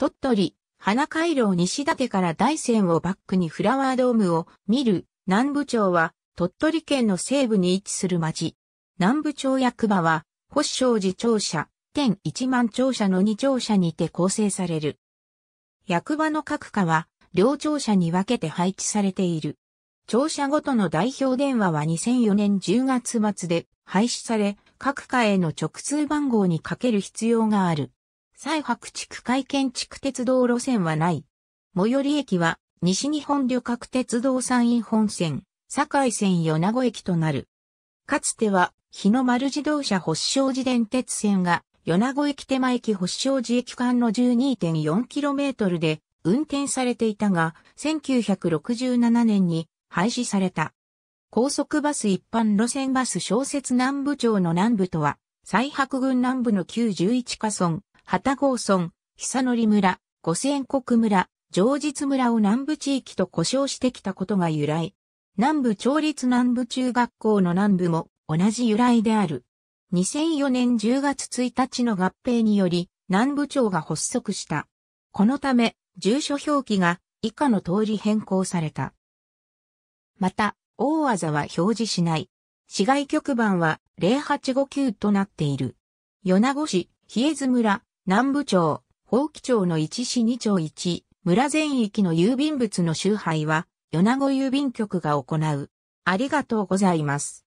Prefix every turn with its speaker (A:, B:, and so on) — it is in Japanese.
A: 鳥取、花回廊西立から大山をバックにフラワードームを見る南部町は鳥取県の西部に位置する町。南部町役場は保証寺庁舎、天一万庁舎の二庁舎にて構成される。役場の各課は両庁舎に分けて配置されている。庁舎ごとの代表電話は2004年10月末で廃止され、各課への直通番号にかける必要がある。西白地区海建築鉄道路線はない。最寄り駅は、西日本旅客鉄道山陰本線、堺線米子駅となる。かつては、日の丸自動車発祥寺電鉄線が、米子駅手前駅発祥寺駅間の 12.4km で運転されていたが、1967年に廃止された。高速バス一般路線バス小説南部町の南部とは、西白郡南部の旧11カ村、旗郷村、久則村、五千国村、上実村を南部地域と呼称してきたことが由来。南部町立南部中学校の南部も同じ由来である。2004年10月1日の合併により南部町が発足した。このため、住所表記が以下の通り変更された。また、大技は表示しない。市外局番は0859となっている。米子市、比叡津村、南部町、宝器町の1市2町1、村全域の郵便物の集配は、米子郵便局が行う。ありがとうございます。